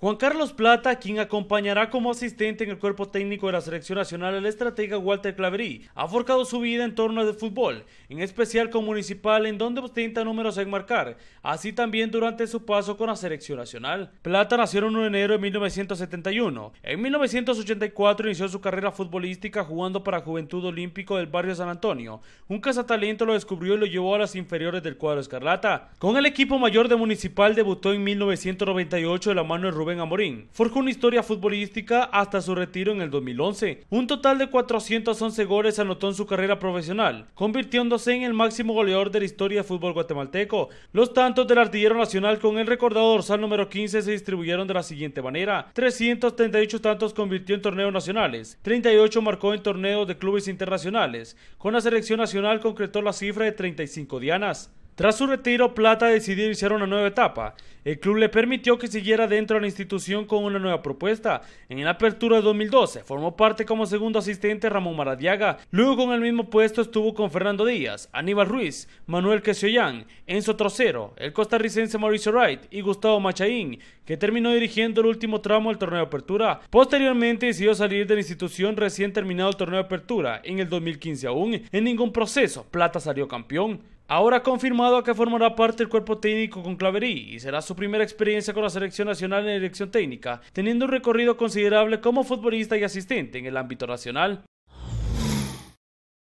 Juan Carlos Plata, quien acompañará como asistente en el cuerpo técnico de la selección nacional el estratega Walter Claverí, ha forjado su vida en torno al fútbol, en especial con Municipal, en donde ostenta números en marcar, así también durante su paso con la selección nacional. Plata nació en 1 de enero de 1971. En 1984 inició su carrera futbolística jugando para Juventud Olímpico del barrio San Antonio. Un cazatalento lo descubrió y lo llevó a las inferiores del cuadro escarlata. Con el equipo mayor de Municipal debutó en 1998 de la mano de Rubén Amorín. Forjó una historia futbolística hasta su retiro en el 2011. Un total de 411 goles anotó en su carrera profesional, convirtiéndose en el máximo goleador de la historia del fútbol guatemalteco. Los tantos del artillero nacional con el recordado dorsal número 15 se distribuyeron de la siguiente manera. 338 tantos convirtió en torneos nacionales, 38 marcó en torneos de clubes internacionales. Con la selección nacional concretó la cifra de 35 dianas. Tras su retiro, Plata decidió iniciar una nueva etapa. El club le permitió que siguiera dentro de la institución con una nueva propuesta. En la apertura de 2012 formó parte como segundo asistente Ramón Maradiaga. Luego en el mismo puesto estuvo con Fernando Díaz, Aníbal Ruiz, Manuel Quecioyán, Enzo Trocero, el costarricense Mauricio Wright y Gustavo Machaín, que terminó dirigiendo el último tramo del torneo de apertura. Posteriormente decidió salir de la institución recién terminado el torneo de apertura en el 2015 aún. En ningún proceso, Plata salió campeón. Ahora ha confirmado que formará parte del cuerpo técnico con Claverí y será su primera experiencia con la selección nacional en elección técnica, teniendo un recorrido considerable como futbolista y asistente en el ámbito nacional.